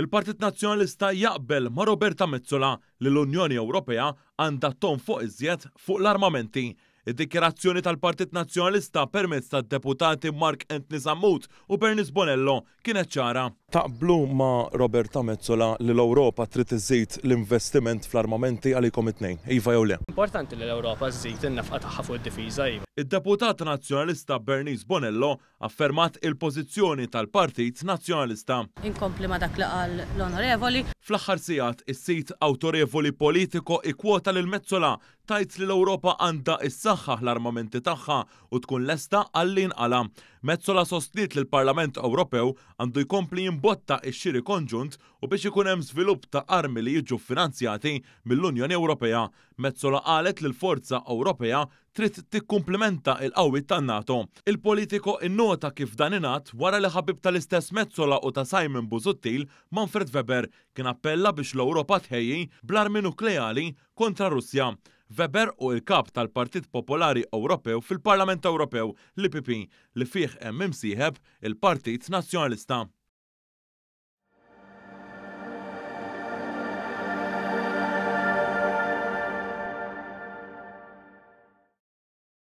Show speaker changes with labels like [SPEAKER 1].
[SPEAKER 1] Il-Partit Nazjonalista jaqbel ma' Roberta Mezzola li l-Unjoni Ewropea għandha ton fuq iżjed fuq l-armamenti. Id-dikjerazzjoni tal-Partit Nazzjonalista permezz tad-deputati Mark Entni u Bernis Bonello kienet ċara. Taqblu ma Roberta Mezzola li l-Europa trid iżżid l-investiment fl-armamenti għalikom it-tnejn, iva jew le. Importanti li l-Europa żżid in-nafqa tagħha fuq id-difiża iva. Id-deputat nazzjonalista Bernice Bonello affermat il-pożizzjoni tal-Partit Nazzjonalista.
[SPEAKER 2] Inkompli ma dak li qal l-onorevoli.
[SPEAKER 1] Fl-aħħar sigħat is-sit awtorevoli politiko ikwota lil Mezzola tajt li l-Europa għanda is-saħħa l-armamenti tagħha u tkun lesta għallin għala. Mezzola sostnit li l-Parlament Ewropew għandu jkompli imbotta ix-xiri konġunt u biex ikun hemm żvilupp ta' armi li jiġu finanzjati mill-Unjoni Ewropea mezzola qalet li l-Forza Ewropea trid tikkumplementa il-qawwi tan-NATO. Il-politiko innota kif dan ingħat wara li ħabib tal-istess Mezzola u ta' Simon Busuttil Manfred Weber kien appella biex l-Ewropa tħejji bl-armi nukleali kontra Russja. Weber u il-kap tal-Partit Popolari Ewropew fil-Parlament Ewropew, l ipp li fih hemm imsieħeb il-Partit Nazzjonalista.